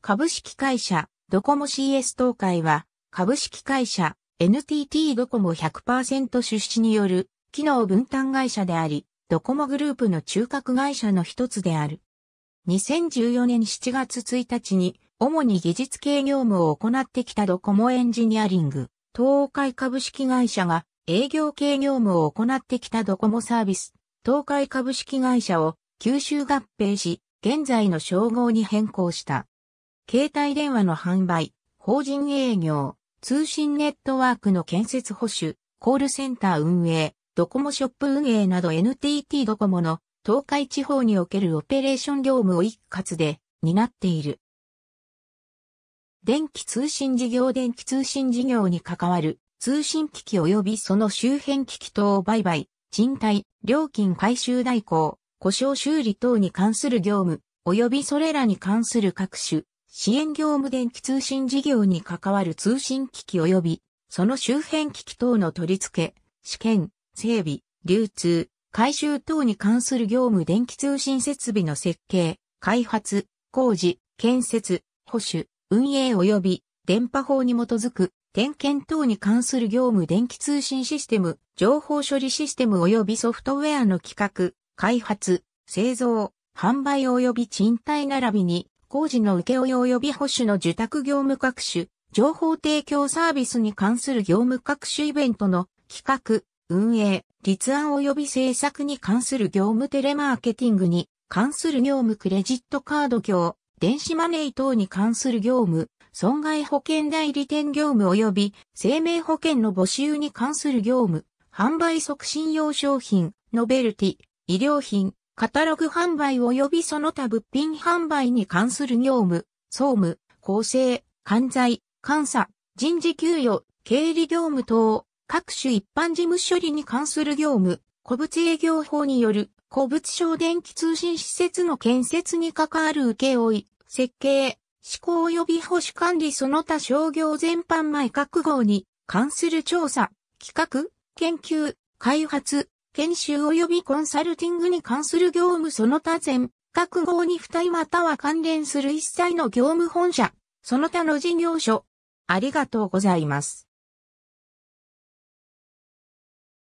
株式会社、ドコモ CS 東海は、株式会社、NTT ドコモ100%出資による、機能分担会社であり、ドコモグループの中核会社の一つである。2014年7月1日に、主に技術系業務を行ってきたドコモエンジニアリング、東海株式会社が、営業系業務を行ってきたドコモサービス、東海株式会社を、吸収合併し、現在の称号に変更した。携帯電話の販売、法人営業、通信ネットワークの建設保守、コールセンター運営、ドコモショップ運営など NTT ドコモの東海地方におけるオペレーション業務を一括で担っている。電気通信事業電気通信事業に関わる通信機器及びその周辺機器等売買、賃貸、料金回収代行、故障修理等に関する業務、及びそれらに関する各種支援業務電気通信事業に関わる通信機器及び、その周辺機器等の取り付け、試験、整備、流通、回収等に関する業務電気通信設備の設計、開発、工事、建設、保守、運営及び電波法に基づく点検等に関する業務電気通信システム、情報処理システム及びソフトウェアの企画、開発、製造、販売及び賃貸並びに工事の請負及び保守の受託業務各種、情報提供サービスに関する業務各種イベントの企画、運営、立案及び政策に関する業務テレマーケティングに関する業務クレジットカード業、電子マネー等に関する業務、損害保険代理店業務及び生命保険の募集に関する業務、販売促進用商品、ノベルティ、医療品、カタログ販売及びその他物品販売に関する業務、総務、構成、管財、監査、人事給与、経理業務等、各種一般事務処理に関する業務、古物営業法による古物商電気通信施設の建設に関わる請負、設計、施行及び保守管理その他商業全般前各号に関する調査、企画、研究、開発、研修及びコンサルティングに関する業務その他全、各号に付帯または関連する一切の業務本社、その他の事業所。ありがとうございます。